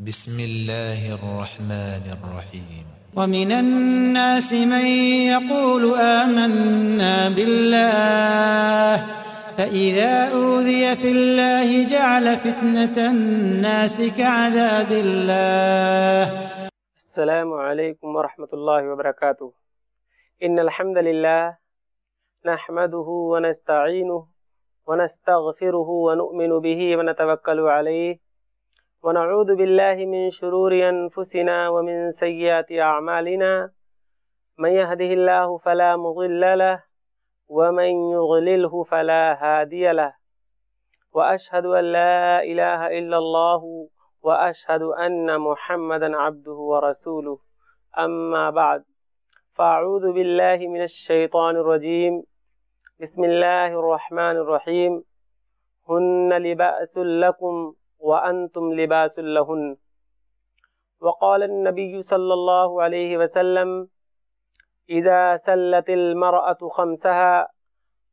بسم الله الرحمن الرحيم ومن الناس من يقول آمنا بالله فإذا أوذي في الله جعل فتنة الناس كعذاب الله السلام عليكم ورحمة الله وبركاته إن الحمد لله نحمده ونستعينه ونستغفره ونؤمن به ونتوكل عليه ونعوذ بالله من شرور أنفسنا ومن سيئات أعمالنا من يهده الله فلا مضل له ومن يضلله فلا هادي له وأشهد أن لا إله إلا الله وأشهد أن محمدا عبده ورسوله أما بعد فأعوذ بالله من الشيطان الرجيم بسم الله الرحمن الرحيم هن لبأس لكم وأنتم لباس لهن وقال النبي صلى الله عليه وسلم إذا سلت المرأة خمسها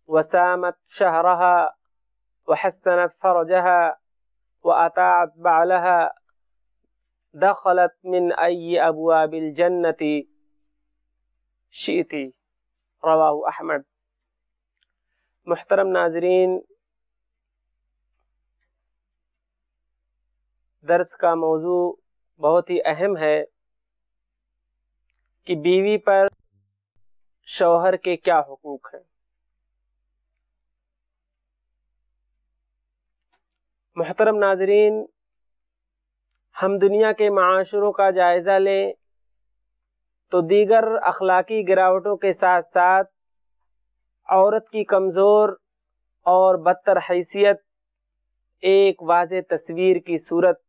وسامت شهرها وحسنت فرجها وأطاعت بعلها دخلت من أي أبواب الجنة شئت رواه أحمد محترم ناظرين दर्स का मौजू बहुत ही अहम है कि बीवी पर शौहर के क्या हकूक हैं मोहतरम नाजरीन हम दुनिया के माशरों का जायज़ा लें तो दीगर अखलाकी गिरावटों के साथ साथ औरत की कमज़ोर और बदतर हैसियत एक वाज तस्वीर की सूरत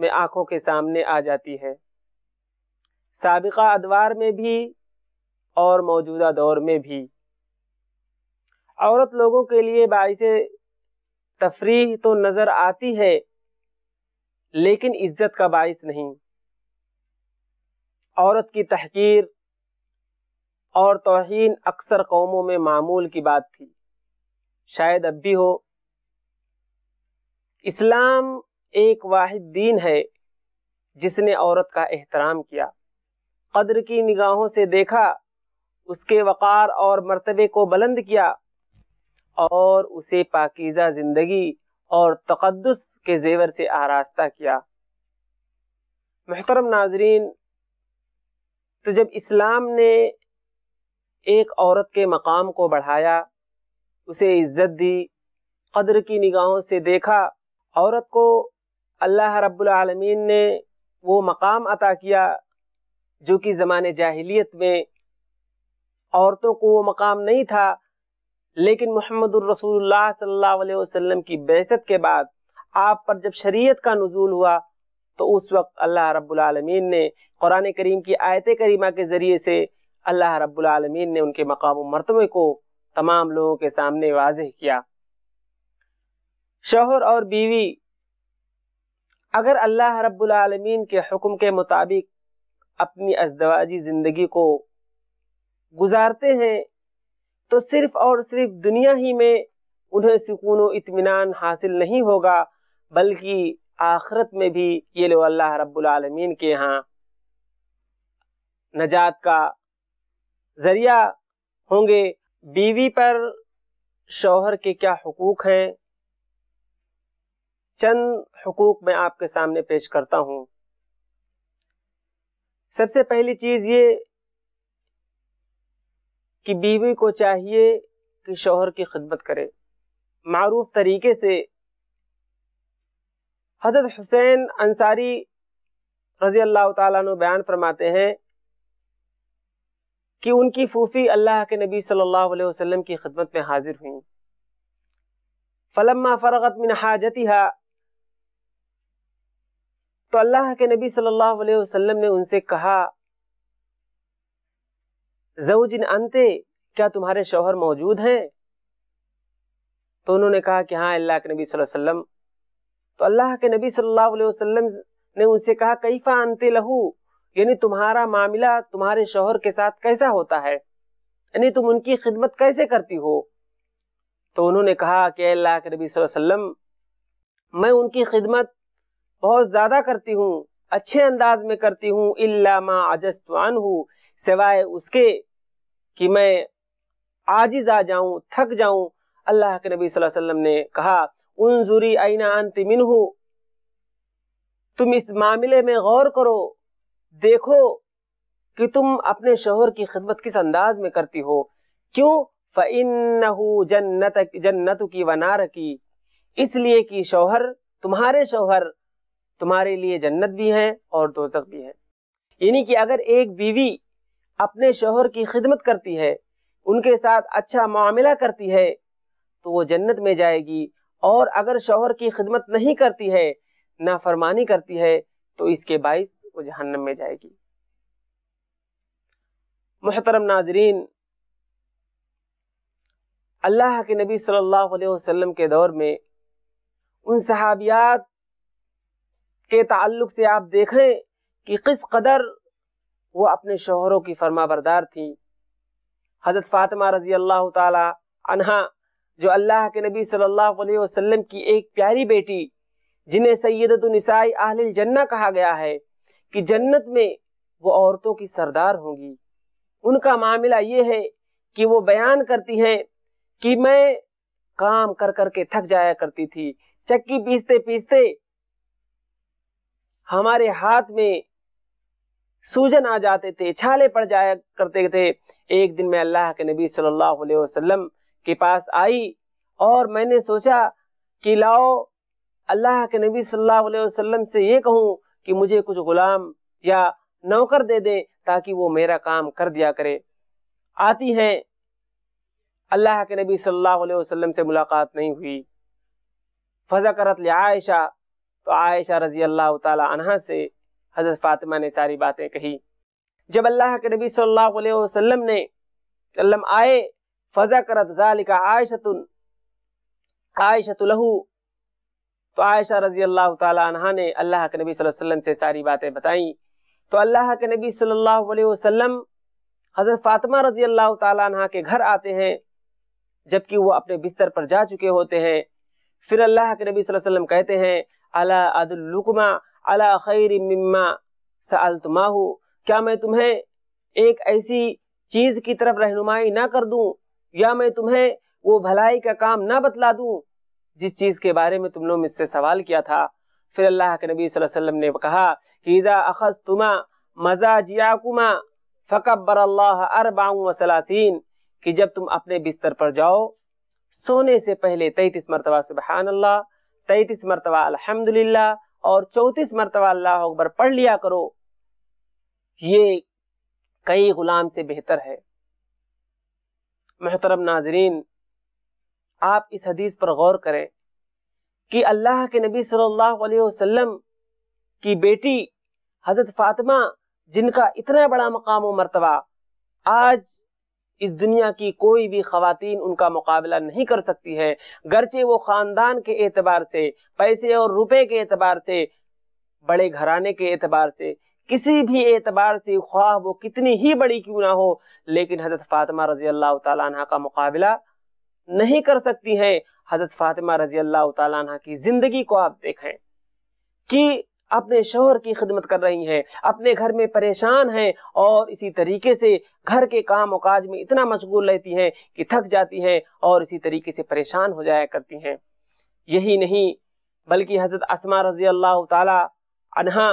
में आंखों के सामने आ जाती है सबका अदवार में भी और मौजूदा दौर में भी औरत लोगों के लिए बाईस तफरीह तो नज़र आती है लेकिन इज्जत का बायस नहीं औरत की तहकीर और तोहन अक्सर कौमों में मामूल की बात थी शायद अब भी हो इस्लाम एक वाहिद दीन है जिसने औरत का एहतराम किया कद्र की निगाहों से देखा उसके वक़ार और मर्तबे को बुलंद किया और उसे पाकिज़ा ज़िंदगी और तकदस के जेवर से आरास्ता किया महतरम नाजरीन तो जब इस्लाम ने एक औरत के मकाम को बढ़ाया उसे इज्जत दी कद्र की निगाहों से देखा औरत को अल्लाह रब्बुल आलमीन ने वो मकाम अता किया जो कि ज़माने जाहिलियत में औरतों को वो मकाम नहीं था लेकिन मोहम्मद रसूलुल्लाह सल्लल्लाहु अलैहि वसल्लम की बेसत के बाद आप पर जब शरीयत का नज़ूल हुआ तो उस वक्त अल्लाह रब्बुल आलमीन ने कुरान करीम की आयत करीमा के ज़रिए से अल्लाह रब्बुल आलमीन ने उनके मकाम मरतबे को तमाम लोगों के सामने वाजह किया शोहर और बीवी अगर अल्लाह रब्लमीन के हुक्म के मुताबिक अपनी अजदवाजी ज़िंदगी को गुजारते हैं तो सिर्फ और सिर्फ दुनिया ही में उन्हें सुकून व इतमान हासिल नहीं होगा बल्कि आखरत में भी ये लोग अल्लाह रब्लमीन के यहाँ नजात का ज़रिया होंगे बीवी पर शौहर के क्या हकूक़ हैं चंद हकूक मैं आपके सामने पेश करता हूं सबसे पहली चीज ये कि बीवी को चाहिए कि शोहर की खिदमत करे मरूफ तरीके से हजरत हुसैन अंसारी रजी अल्लाह तु बयान फरमाते हैं कि उनकी फूफी अल्लाह के नबी सल्लल्लाहु अलैहि वसल्लम की खिदमत में हाजिर हुई फलम्मा फ़रगत मिन हा तो अल्लाह के नबी सल्लल्लाहु अलैहि वसल्लम ने उनसे कहा जऊजिन अंते क्या तुम्हारे शोहर मौजूद हैं तो उन्होंने कहा कि हाँ अल्लाह के नबी सल्लल्लाहु अलैहि वसल्लम तो अल्लाह के नबी सल्लल्लाहु अलैहि वसल्लम ने उनसे कहा कैफा अंते लहू यानी तुम्हारा मामला तुम्हारे शोहर के साथ कैसा होता है यानी तुम उनकी खिदमत कैसे करती हो तो उन्होंने कहा कि अल्लाह के नबी वसल्लम मैं उनकी खिदमत बहुत ज्यादा करती हूँ अच्छे अंदाज में करती हूँ इल्लामा अजस्तवान हूँ सिवाय उसके कि मैं आजिज आ जाऊं थक जाऊं अल्लाह के नबी सल्लल्लाहु अलैहि वसल्लम ने कहा उनजुरी आईना अंतिमिन हो तुम इस मामले में गौर करो देखो कि तुम अपने शोहर की खिदमत किस अंदाज में करती हो क्यों फ़िन्नहु जन्नत जन्नत की वनार की इसलिए कि शोहर तुम्हारे शोहर तुम्हारे लिए जन्नत भी है और दोजक भी है यानी कि अगर एक बीवी अपने शोहर की खिदमत करती है उनके साथ अच्छा मामला करती है तो वो जन्नत में जाएगी और अगर शोहर की खिदमत नहीं करती है नाफरमानी करती है तो इसके बायस वो जहन्नम में जाएगी मोहतरम नाजरीन अल्लाह के नबी सल्लल्लाहु अलैहि वसल्लम के दौर में उन सहाबियात के ताल्लुक से आप देखें कि किस कदर वो अपने शोहरों की फरमा बरदार थी हज़रत फ़ातिमा रजी अल्लाह तहा जो अल्लाह के नबी सल्लल्लाहु अलैहि वसल्लम की एक प्यारी बेटी जिन्हें सैदतनिसाई आहल जन्ना कहा गया है कि जन्नत में वो औरतों की सरदार होंगी उनका मामला ये है कि वो बयान करती हैं कि मैं काम कर कर के थक जाया करती थी चक्की पीसते पीसते हमारे हाथ में सूजन आ जाते थे छाले पड़ जाया करते थे एक दिन मैं अल्लाह के नबी सल्लल्लाहु अलैहि वसल्लम के पास आई और मैंने सोचा कि लाओ अल्लाह के नबी सल्लल्लाहु अलैहि वसल्लम से ये कहूँ कि मुझे कुछ गुलाम या नौकर दे दे ताकि वो मेरा काम कर दिया करे आती हैं अल्लाह के नबी सल्लल्लाहु अलैहि वसल्लम से मुलाकात नहीं हुई फजा करत लिया आयशा तो आयशा रजी अल्लाह तहा से हज़रत फ़ातिमा ने सारी बातें कही जब अल्लाह के नबी सल्लाम ने वसल्लम आए फजा करत जालिका आयशत लहू तो आयशा रजी अल्लाह तहा ने अल्लाह के नबी वसल्लम से सारी बातें बताई तो अल्लाह के नबी सल्लल्लाहु अलैहि वसल्लम हज़रत फ़ातिमा रजी अल्लाह तहा के घर आते हैं जबकि वो अपने बिस्तर पर जा चुके होते हैं फिर अल्लाह के नबी वसल्लम कहते हैं अला अदुल्लुकुमा अला खैर मम्मा सअलतुमा हो क्या मैं तुम्हें एक ऐसी चीज की तरफ रहनुमाई ना कर दूं या मैं तुम्हें वो भलाई का काम ना बतला दूं जिस चीज के बारे में तुम लोग मुझसे सवाल किया था फिर अल्लाह के नबी वसल्लम ने कहा कि इज़ा अखज तुमा मजा जियाकुमा फ़कबर अल्लाह अरबाऊ कि जब तुम अपने बिस्तर पर जाओ सोने से पहले तैतीस मरतबा सुबहान अल्लाह तैतीस मरतबा अलहमदुल्ला और चौतीस मरतबा अल्लाह अकबर पढ़ लिया करो ये कई गुलाम से बेहतर है मोहतरम नाजरीन आप इस हदीस पर गौर करें कि अल्लाह के नबी सल्लल्लाहु अलैहि वसल्लम की बेटी हजरत फातिमा जिनका इतना बड़ा मकाम व मरतबा आज इस दुनिया की कोई भी खातन उनका मुकाबला नहीं कर सकती है गरचे वो ख़ानदान के एतबार से पैसे और रुपए के एतबार से बड़े घराने के एतबार से किसी भी एतबार से ख्वाह वो कितनी ही बड़ी क्यों ना हो लेकिन हजरत फातिमा रजी अल्लाह तह का मुकाबला नहीं कर सकती है हजरत फातिमा रजी अल्लाह तह की ज़िंदगी को आप देखें कि अपने शोहर की खिदमत कर रही हैं अपने घर में परेशान हैं और इसी तरीके से घर के काम काज में इतना मशगूल रहती हैं कि थक जाती हैं और इसी तरीके से परेशान हो जाया करती हैं यही नहीं बल्कि हज़रत असमा रजी अल्लाह तहा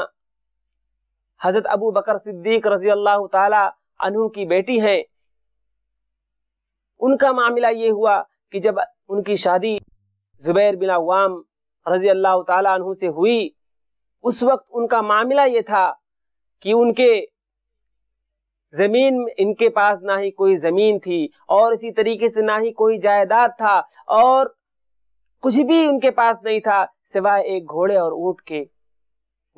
हज़रत अबू बकर सिद्दीक रजी अल्लाह तहु की बेटी हैं उनका मामला ये हुआ कि जब उनकी शादी जुबैर बिना वाम रजी अल्लाह तहु से हुई उस वक्त उनका मामला ये था कि उनके जमीन इनके पास ना ही कोई जमीन थी और इसी तरीके से ना ही कोई जायदाद था और कुछ भी उनके पास नहीं था सिवाय एक घोड़े और ऊंट के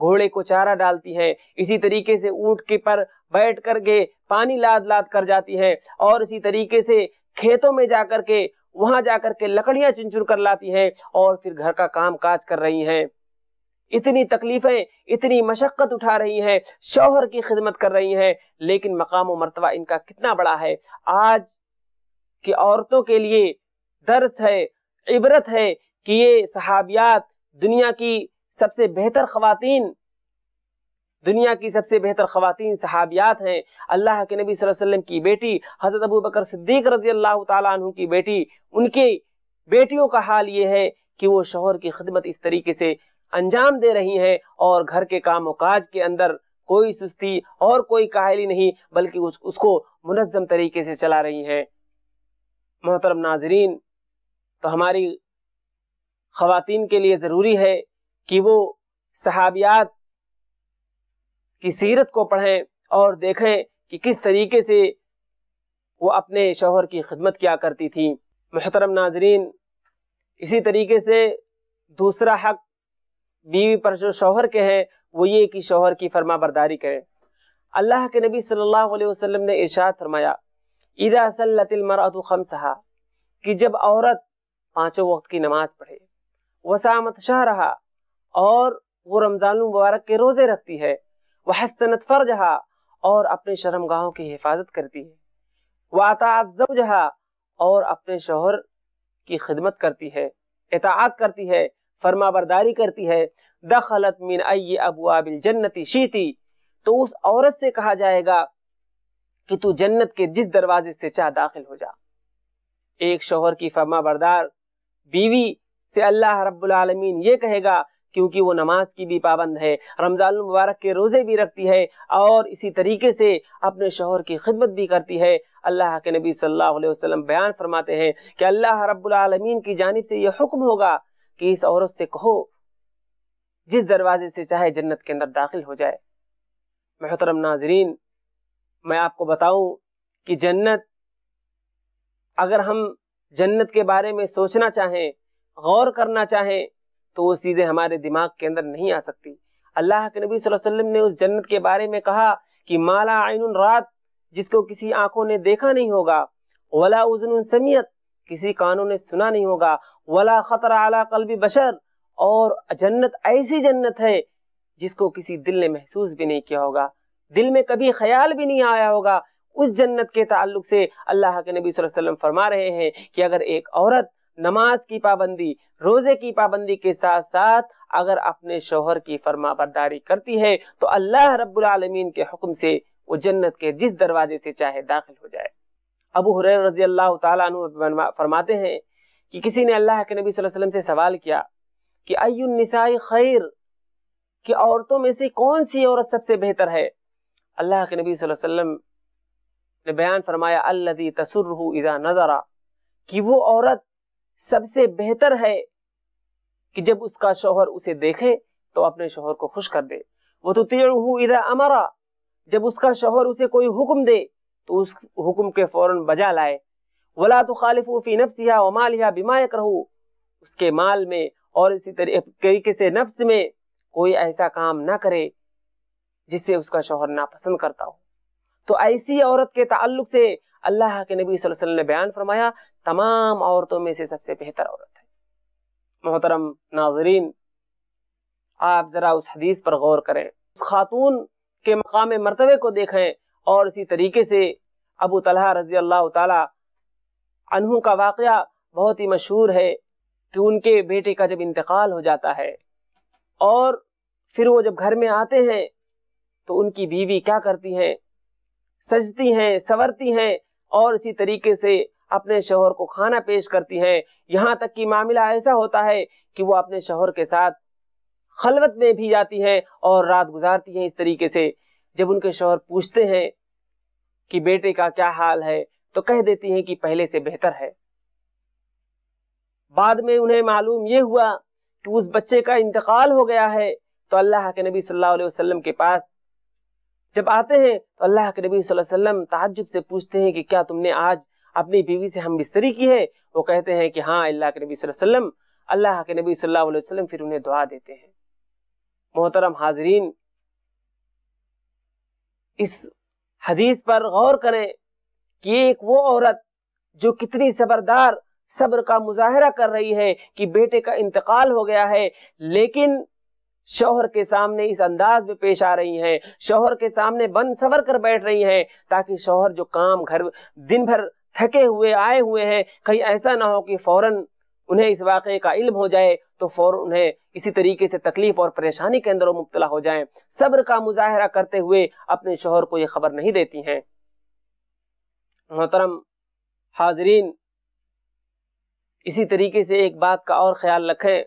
घोड़े को चारा डालती है इसी तरीके से ऊंट के पर बैठ कर के पानी लाद लाद कर जाती है और इसी तरीके से खेतों में जाकर के वहां जाकर के लकड़ियां चुन चुन कर लाती है और फिर घर का काम काज कर रही हैं इतनी तकलीफें इतनी मशक्क़त उठा रही हैं शौहर की खिदमत कर रही हैं लेकिन मकाम व मरतबा इनका कितना बड़ा है आज की औरतों के लिए दर्स है इबरत है कि ये सहाबियात दुनिया की सबसे बेहतर खातन दुनिया की सबसे बेहतर खातन सहाबियात हैं अल्लाह के नबी वसल्लम की बेटी हज़रत अबू बकर सिद्दीक रजी अल्लाह तु की बेटी उनके बेटियों का हाल ये है कि वो शोहर की खिदमत इस तरीके से अंजाम दे रही हैं और घर के काम काज के अंदर कोई सुस्ती और कोई काहली नहीं बल्कि उस, उसको मुनजम तरीके से चला रही हैं मोहतरम नाजरीन तो हमारी खातन के लिए ज़रूरी है कि वो सहाबियात की सीरत को पढ़ें और देखें कि किस तरीके से वो अपने शोहर की खिदमत किया करती थी मोहतरम नाजरीन इसी तरीके से दूसरा हक बीवी पर जो शोहर के हैं वो ये कि शोहर की फरमा बरदारी करें अल्लाह के नबी सल्लल्लाहु अलैहि वसल्लम ने इशाद फरमाया ईदा सल्लतमरअत खमसहा कि जब औरत पांचों वक्त की नमाज पढ़े वसामत शाह रहा और वो रमज़ान मुबारक के रोज़े रखती है वह हसनत फर जहा और अपने शर्मगाहों की हिफाजत करती है वाताब जहा और अपने शोहर की खिदमत करती है इतात करती है फरमा बरदारी करती है दखलत मिन अय अबू जन्नती शीती तो उस औरत से कहा जाएगा कि तू जन्नत के जिस दरवाजे से चाह दाखिल हो जा एक शोहर की फर्मा बरदार बीवी से अल्लाह रब्बुल आलमीन ये कहेगा क्योंकि वो नमाज की भी पाबंद है रमजान मुबारक के रोज़े भी रखती है और इसी तरीके से अपने शोहर की खिदमत भी करती है अल्लाह के नबी सल्लल्लाहु अलैहि वसल्लम बयान फरमाते हैं कि अल्लाह रब्बुल आलमीन की जानब से यह हुक्म होगा कि इस औरत से कहो जिस दरवाजे से चाहे जन्नत के अंदर दाखिल हो जाए मोहतरम नाजरीन मैं आपको बताऊं कि जन्नत अगर हम जन्नत के बारे में सोचना चाहें गौर करना चाहें तो वो चीज़ें हमारे दिमाग के अंदर नहीं आ सकती अल्लाह के नबी वसल्लम ने उस जन्नत के बारे में कहा कि माला आयन रात जिसको किसी आंखों ने देखा नहीं होगा वला उजन समियत किसी कानों ने सुना नहीं होगा वला खतरा अला भी बशर और जन्नत ऐसी जन्नत है जिसको किसी दिल ने महसूस भी नहीं किया होगा दिल में कभी ख्याल भी नहीं आया होगा उस जन्नत के ताल्लुक से अल्लाह के नबी वसल्लम फरमा रहे हैं कि अगर एक औरत नमाज की पाबंदी रोजे की पाबंदी के साथ साथ अगर अपने शोहर की फरमा बरदारी करती है तो अल्लाह रब्बुल आलमीन के हुक्म से वो जन्नत के जिस दरवाजे से चाहे दाखिल हो जाए अबू हुरैर रजी अल्लाह तु फरमाते हैं कि किसी ने अल्लाह के नबी वसल्लम से सवाल किया कि अयुनिसाई खैर कि औरतों में से कौन सी औरत सबसे बेहतर है अल्लाह के नबी वसल्लम ने बयान फरमाया अल्लदी तसुर इज़ा नज़रा कि वो औरत सबसे बेहतर है कि जब उसका शोहर उसे देखे तो अपने शोहर को खुश कर दे वो तो तेड़ इदा अमरा जब उसका शोहर उसे कोई हुक्म दे तो उस हुक्म के फौरन बजा लाए वला तो खालिफूफी नफ्सिया वमाल या बीमायक रहू उसके माल में और इसी तरीके से नफ्स में कोई ऐसा काम ना करे जिससे उसका शोहर नापसंद करता हो तो ऐसी औरत के ताल्लुक से अल्लाह के नबी वसल्लम ने बयान फरमाया तमाम औरतों में से सबसे बेहतर औरत है मोहतरम नाजरीन आप जरा उस हदीस पर गौर करें उस खातून के मकाम मरतबे को देखें और इसी तरीके से अबू तलहा रजी अल्लाह तहु का वाक़ बहुत ही मशहूर है कि उनके बेटे का जब इंतकाल हो जाता है और फिर वो जब घर में आते हैं तो उनकी बीवी क्या करती हैं सजती हैं संवरती हैं और इसी तरीके से अपने शोहर को खाना पेश करती हैं यहाँ तक कि मामला ऐसा होता है कि वो अपने शोहर के साथ खलवत में भी जाती हैं और रात गुजारती हैं इस तरीके से जब उनके शोहर पूछते हैं कि बेटे का क्या हाल है तो कह देती हैं कि पहले से बेहतर है बाद में उन्हें मालूम यह हुआ कि उस बच्चे का इंतकाल हो गया है तो अल्लाह के नबी सल्लल्लाहु अलैहि वसल्लम के पास जब आते हैं तो अल्लाह के नबी सल्लल्लाहु अलैहि वसल्लम ताज्जुब से पूछते हैं कि क्या तुमने आज अपनी बीवी से हम बिस्तरी की है वो कहते हैं कि हाँ अल्लाह के नबी वसल्लम अल्लाह के नबी सल्लल्लाहु अलैहि वसल्लम फिर उन्हें दुआ देते हैं मोहतरम हाजरीन इस हदीस पर गौर करें कि एक वो औरत जो कितनी सबरदार सब्र का मुजाहरा कर रही है कि बेटे का इंतकाल हो गया है लेकिन शोहर के सामने इस अंदाज में पेश आ रही हैं शोहर के सामने बन सवर कर बैठ रही हैं ताकि शोहर जो काम घर दिन भर थके हुए आए हुए हैं कहीं ऐसा ना हो कि फौरन उन्हें इस वाक़े का इल्म हो जाए तो फौर उन्हें इसी तरीके से तकलीफ और परेशानी के अंदर मुबतला हो जाए सब्र का मुजाहरा करते हुए अपने शोहर को यह खबर नहीं देती हैं मोहतरम हाजरीन इसी तरीके से एक बात का और ख्याल रखें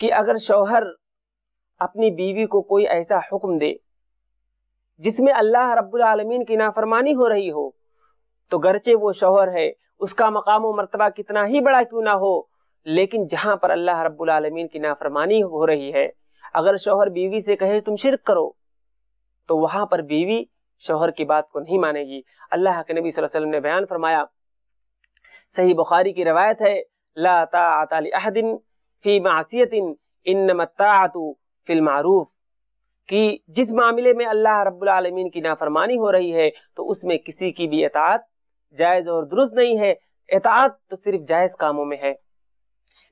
कि अगर शोहर अपनी बीवी को कोई ऐसा हुक्म दे जिसमें अल्लाह रब्बुल रबालमीन की नाफरमानी हो रही हो तो गरचे वो शोहर है उसका मकाम व मरतबा कितना ही बड़ा क्यों ना हो लेकिन जहां पर अल्लाह रब्बुल आलमीन की नाफरमानी हो रही है अगर शोहर बीवी से कहे तुम शिरक करो तो वहां पर बीवी शोहर की बात को नहीं मानेगी अल्लाह के नबी वसल्लम ने बयान फरमाया सही बुखारी की रवायत है ला ताहदिन फी फिल मारूफ कि जिस मामले में अल्लाह रब्बुल आलमीन की नाफरमानी हो रही है तो उसमें किसी की भी अतात जायज़ और दुरुस्त नहीं है एतात तो सिर्फ जायज़ कामों में है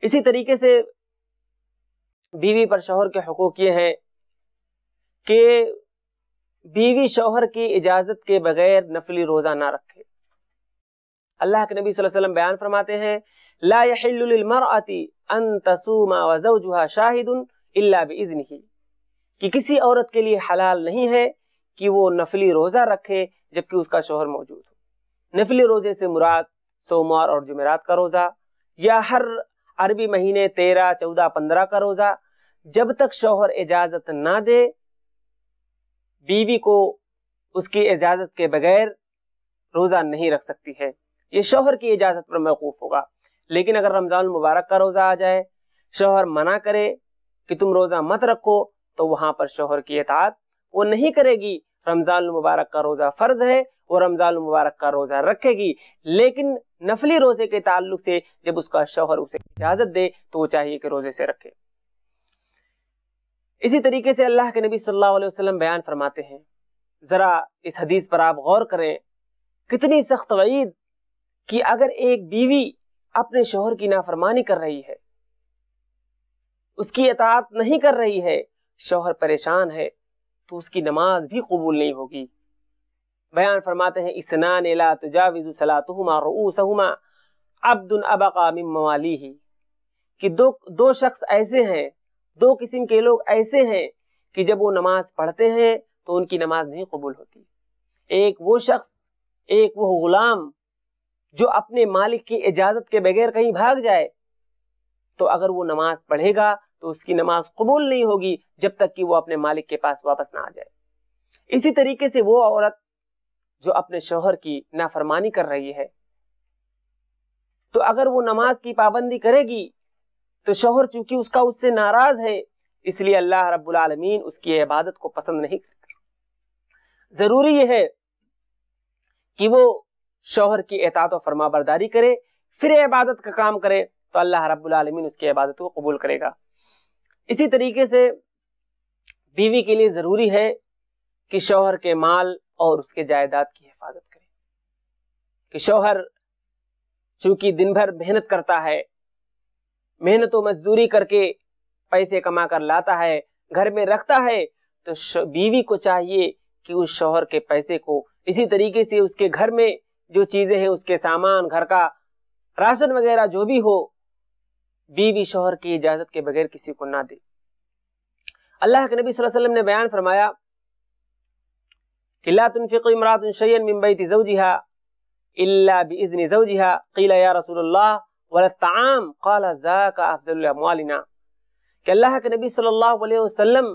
इसी तरीके से बीवी पर शोहर के हकूक ये हैं कि बीवी शोहर की इजाज़त के बगैर नफली रोज़ा ना रखे अल्लाह के नबी वसल्लम बयान फरमाते हैं ला यहिल्लुलमरअति कि किसी औरत के लिए हलाल नहीं है कि वो नफली रोज़ा रखे जबकि उसका शोहर मौजूद हो नफली रोजे से मुराद सोमवार और जुमेरात का रोज़ा या हर अरबी महीने तेरह चौदह पंद्रह का रोज़ा जब तक शोहर इजाज़त ना दे बीवी को उसकी इजाज़त के बगैर रोज़ा नहीं रख सकती है ये शोहर की इजाज़त पर मौकूफ़ होगा लेकिन अगर रमज़ान मुबारक का रोज़ा आ जाए शोहर मना करे कि तुम रोज़ा मत रखो तो वहां पर शोहर की एतात वो नहीं करेगी रमज़ान मुबारक का रोज़ा फ़र्ज है वो रमज़ान मुबारक का रोज़ा रखेगी लेकिन नफली रोज़े के ताल्लुक से जब उसका शोहर उसे इजाज़त दे तो वो चाहिए कि रोज़े से रखे इसी तरीके से अल्लाह के नबी सल्लल्लाहु अलैहि वसल्लम बयान फरमाते हैं ज़रा इस हदीस पर आप गौर करें कितनी सख्त वईद कि अगर एक बीवी अपने शोहर की नाफरमानी कर रही है उसकी अतात नहीं कर रही है शोहर परेशान है तो उसकी नमाज भी कबूल नहीं होगी बयान फरमाते हैं इसनान एला तजाविज़ सलातुमा रऊसहुमा अब्दुन अबका मिन मवाली ही कि दो दो शख्स ऐसे हैं दो किस्म के लोग ऐसे हैं कि जब वो नमाज पढ़ते हैं तो उनकी नमाज नहीं कबूल होती एक वो शख्स एक वो गुलाम जो अपने मालिक की इजाजत के बगैर कहीं भाग जाए तो अगर वो नमाज पढ़ेगा तो उसकी नमाज कबूल नहीं होगी जब तक कि वो अपने मालिक के पास वापस ना आ जाए इसी तरीके से वो औरत जो अपने शोहर की नाफरमानी कर रही है तो अगर वो नमाज की पाबंदी करेगी तो शोहर चूंकि उसका उससे नाराज है इसलिए अल्लाह रब्बुल आलमीन उसकी इबादत को पसंद नहीं करता जरूरी यह है कि वो शोहर की एतात और फरमाबरदारी करे फिर इबादत का काम करे तो अल्लाह रब्बुल आलमीन उसकी इबादत को कबूल करेगा इसी तरीके से बीवी के लिए जरूरी है कि शौहर के माल और उसके जायदाद की हिफाजत करें कि शौहर चूंकि दिन भर मेहनत करता है मेहनत मजदूरी करके पैसे कमा कर लाता है घर में रखता है तो बीवी को चाहिए कि उस शौहर के पैसे को इसी तरीके से उसके घर में जो चीजें हैं उसके सामान घर का राशन वगैरह जो भी हो बीवी शोहर की इजाजत के बगैर किसी को ना दे अल्लाह के नबी वसल्लम ने बयान फरमाया कि ला इल्ला जौजिहा या वला ज़ाका अमवालिना कि अल्लाह के नबी सल्लल्लाहु अलैहि वसल्लम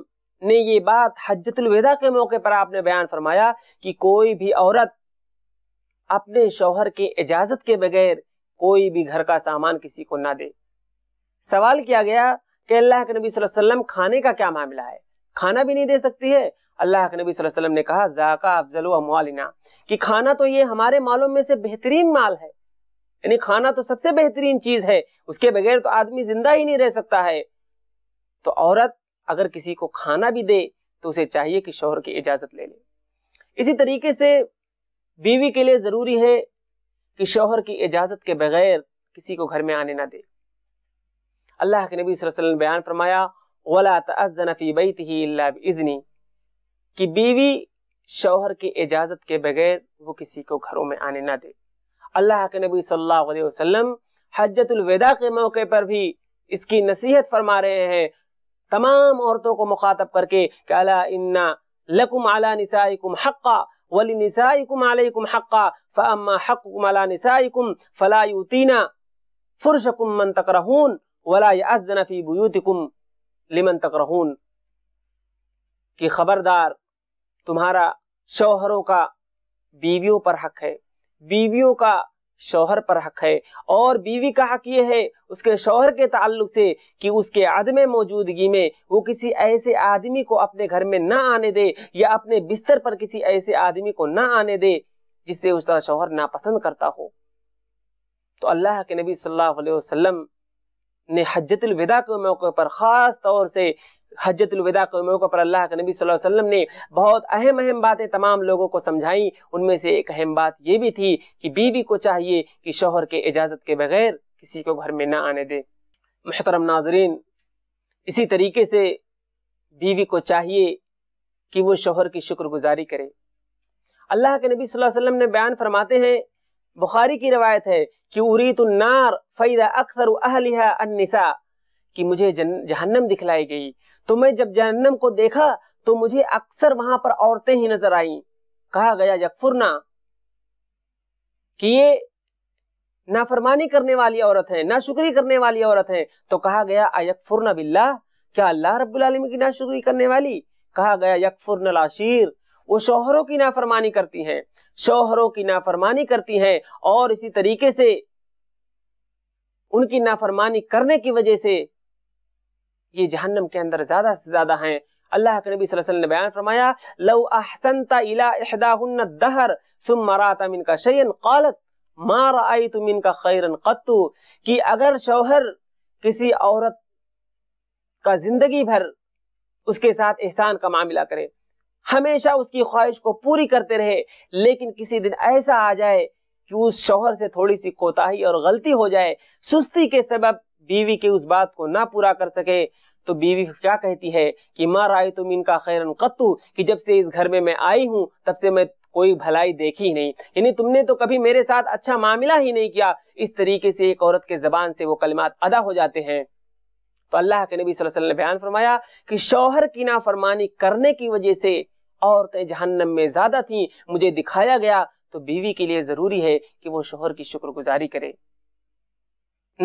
ने ये बात हजतुल विदा के मौके पर आपने बयान फरमाया कि कोई भी औरत अपने शोहर के इजाजत के बगैर कोई भी घर का सामान किसी को ना दे सवाल किया गया कि अल्लाह के नबी वसल्लम खाने का क्या मामला है खाना भी नहीं दे सकती है अल्लाह के नबी वसल्लम ने कहा जाका अफजल अमवालिना कि खाना तो ये हमारे मालों में से बेहतरीन माल है यानी खाना तो सबसे बेहतरीन चीज है उसके बगैर तो आदमी जिंदा ही नहीं रह सकता है तो औरत अगर किसी को खाना भी दे तो उसे चाहिए कि शोहर की इजाजत ले ले इसी तरीके से बीवी के लिए जरूरी है कि शोहर की इजाजत के बगैर किसी को घर में आने ना दे अल्लाह के नबी वसल्लम ने बयान फरमाया वला तजनफ़ी बैत ही इज़नी कि बीवी शौहर की इजाज़त के बगैर वो किसी को घरों में आने ना दे अल्लाह के नबी सल्लल्लाहु अलैहि वसल्लम हजतुलविदा के मौके पर भी इसकी नसीहत फरमा रहे हैं तमाम औरतों को मुखातब करके फ़ुरशकुम मन तकरहून वला फ़ी बुयूतिकुम लिमन तकरहून कि खबरदार तुम्हारा शौहरों का बीवियों पर हक है बीवियों का शौहर पर हक है और बीवी का हक ये है उसके शौहर के ताल्लुक से कि उसके आदम मौजूदगी में वो किसी ऐसे आदमी को अपने घर में ना आने दे या अपने बिस्तर पर किसी ऐसे आदमी को ना आने दे जिससे उसका शौहर पसंद करता हो तो अल्लाह के नबी सल्लल्लाहु अलैहि वसल्लम ने हजतुल के मौके पर ख़ास तौर से हजतुलविदा के मौके पर अल्लाह के नबी सल्लल्लाहु अलैहि वसल्लम ने बहुत अहम अहम बातें तमाम लोगों को समझाई उनमें से एक अहम बात ये भी थी कि बीवी को चाहिए कि शोहर के इजाज़त के बगैर किसी को घर में ना आने दे महतरम नाजरीन इसी तरीके से बीवी को चाहिए कि वो शोहर की शुक्रगुजारी करे अल्लाह के नबी सल्लल्लाहु अलैहि वसल्लम ने बयान फरमाते हैं बुखारी की रवायत है कि उरी तो नार फ़ैदा अक्सर अहलिहा कि मुझे जहन्नम दिखलाई गई तो मैं जब जहन्नम को देखा तो मुझे अक्सर वहां पर औरतें ही नजर आई कहा गया यकफुरना कि ये नाफरमानी करने वाली औरत है ना शुक्री करने वाली औरत है तो कहा गया अयकफुरना बिल्ला क्या अल्लाह रबालम की शुक्री करने वाली कहा गया यकफुरन लाशीर वो शोहरों की नाफरमानी करती हैं शोहरों की नाफरमानी करती हैं और इसी तरीके से उनकी नाफरमानी करने की वजह से ये जहन्नम के अंदर ज्यादा से ज्यादा हैं अल्लाह के नबी ने बयान फरमाया लव अहसनता इला इहदाहुन्न दहर सुम्मा राता मिनका शयन qalat मा रआयतु मिनका खैरन कत्तू कि अगर शौहर किसी औरत का जिंदगी भर उसके साथ एहसान का मामला करे हमेशा उसकी ख्वाहिश को पूरी करते रहे लेकिन किसी दिन ऐसा आ जाए कि उस शोहर से थोड़ी सी कोताही और गलती हो जाए सुस्ती के सब बीवी के उस बात को ना पूरा कर सके तो बीवी क्या कहती है कि माँ राय तुम इनका खैरन कत्तू कि जब से इस घर में मैं आई हूँ तब से मैं कोई भलाई देखी नहीं यानी तुमने तो कभी मेरे साथ अच्छा मामला ही नहीं किया इस तरीके से एक औरत के जबान से वो कलमात अदा हो जाते हैं तो अल्लाह के नबी वसल्लम ने बयान फरमाया कि शौहर की नाफरमानी करने की वजह से औरतें जहन्नम में ज्यादा थीं मुझे दिखाया गया तो बीवी के लिए जरूरी है कि वो शोहर की शुक्रगुजारी करे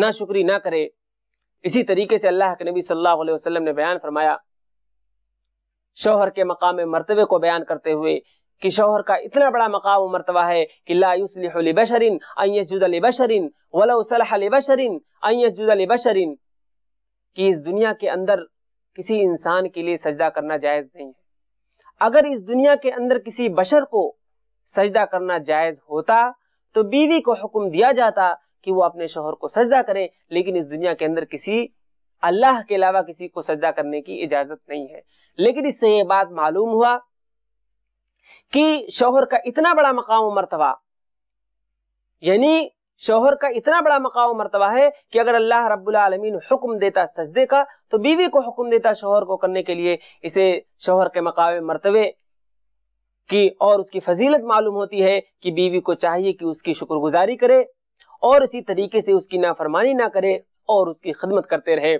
ना शुक्री ना करे इसी तरीके से अल्लाह के नबी सल्लल्लाहु अलैहि वसल्लम ने बयान फरमाया शोहर के मकाम मरतबे को बयान करते हुए कि शोहर का इतना बड़ा मकाम मरतबा है कि लाबशरिन बशरिन वलाबशरिन बशरिन कि इस दुनिया के अंदर किसी इंसान के लिए सजदा करना जायज नहीं है अगर इस दुनिया के अंदर किसी बशर को सजदा करना जायज होता तो बीवी को हुक्म दिया जाता कि वो अपने शोहर को सजदा करे लेकिन इस दुनिया के अंदर किसी अल्लाह के अलावा किसी को सजदा करने की इजाजत नहीं है लेकिन इससे यह बात मालूम हुआ कि शोहर का इतना बड़ा मकाम मरतबा यानी शोहर का इतना बड़ा मकाम मरतबा है कि अगर अल्लाह रबालमीन हुक्म देता सजदे का तो बीवी को हुक्म देता शोहर को करने के लिए इसे शोहर के मकाम मरतबे की और उसकी फजीलत मालूम होती है कि बीवी को चाहिए कि उसकी शुक्रगुजारी करे और इसी तरीके से उसकी नाफरमानी ना करे और उसकी खिदमत करते रहे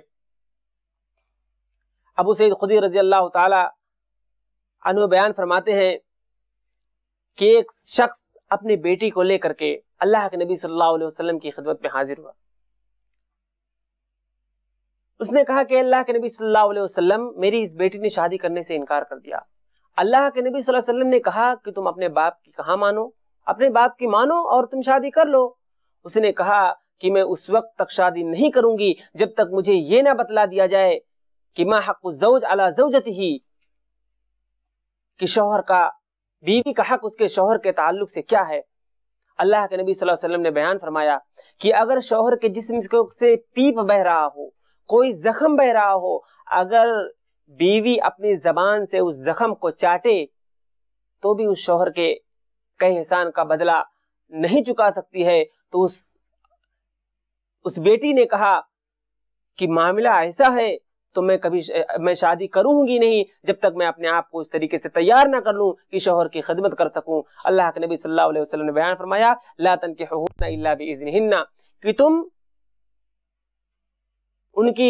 अबू सईद खुदी रजी अल्लाह तु बयान फरमाते हैं कि एक शख्स अपनी बेटी को लेकर के अल्लाह के नबी सल्लल्लाहु अलैहि वसल्लम की खिदमत में हाजिर हुआ उसने कहा कि अल्लाह के नबी सल्लल्लाहु अलैहि वसल्लम मेरी इस बेटी ने शादी करने से इनकार कर दिया अल्लाह के नबी सल्लल्लाहु अलैहि वसल्लम ने कहा कि तुम अपने बाप की कहा मानो अपने बाप की मानो और तुम शादी कर लो उसने कहा कि मैं उस वक्त तक शादी नहीं करूंगी जब तक मुझे ये ना बतला दिया जाए कि माँ हक अला जौजत ही कि शोहर का बीवी का हक उसके शोहर के ताल्लुक से क्या है अल्लाह के नबी सल्लल्लाहु अलैहि वसल्लम ने बयान फरमाया कि अगर शोहर के जिस्म से पीप बह रहा हो कोई जख्म बह रहा हो अगर बीवी अपनी जबान से उस जख्म को चाटे तो भी उस शोहर के कई एहसान का बदला नहीं चुका सकती है तो उस उस बेटी ने कहा कि मामला ऐसा है तो मैं कभी मैं शादी करूंगी नहीं जब तक मैं अपने आप को इस तरीके से तैयार ना कर लूं कि शोहर की खिदमत कर सकूं अल्लाह के नबी सल्लल्लाहु अलैहि वसल्लम ने बयान फरमाया ला के इल्ला कि तुम उनकी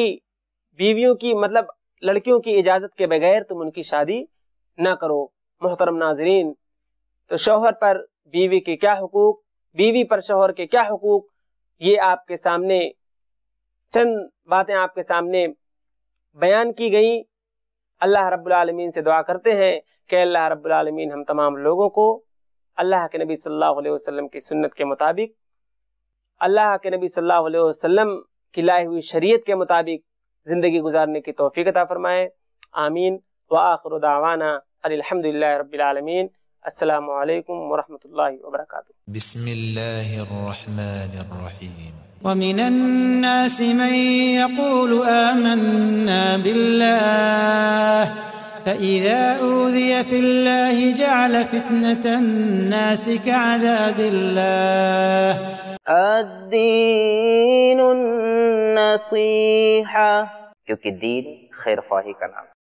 बीवियों की मतलब लड़कियों की इजाजत के बगैर तुम उनकी शादी ना करो मोहतरम नाजरीन तो शोहर पर बीवी के क्या हकूक बीवी पर शोहर के क्या हकूक ये आपके सामने चंद बातें आपके सामने बयान की गई अल्लाह रब्लमीन से दुआ करते हैं कि अल्लाह रब्लमीन हम तमाम लोगों को अल्लाह के नबी सल्लल्लाहु अलैहि वसल्लम की सुन्नत के मुताबिक अल्लाह के नबी सल्लल्लाहु अलैहि वसल्लम की लाई हुई शरीयत के मुताबिक ज़िंदगी गुजारने की तोफ़ी अता फ़रमाए आमीन व आखर दावाना अलहमदिल्ला रबालमीन असलकम वरहमल वर्का ومن الناس من يقول آمنا بالله فإذا أوذي في الله جعل فتنة الناس كعذاب الله الدين النصيحة क्योंकि الدين خير फाही का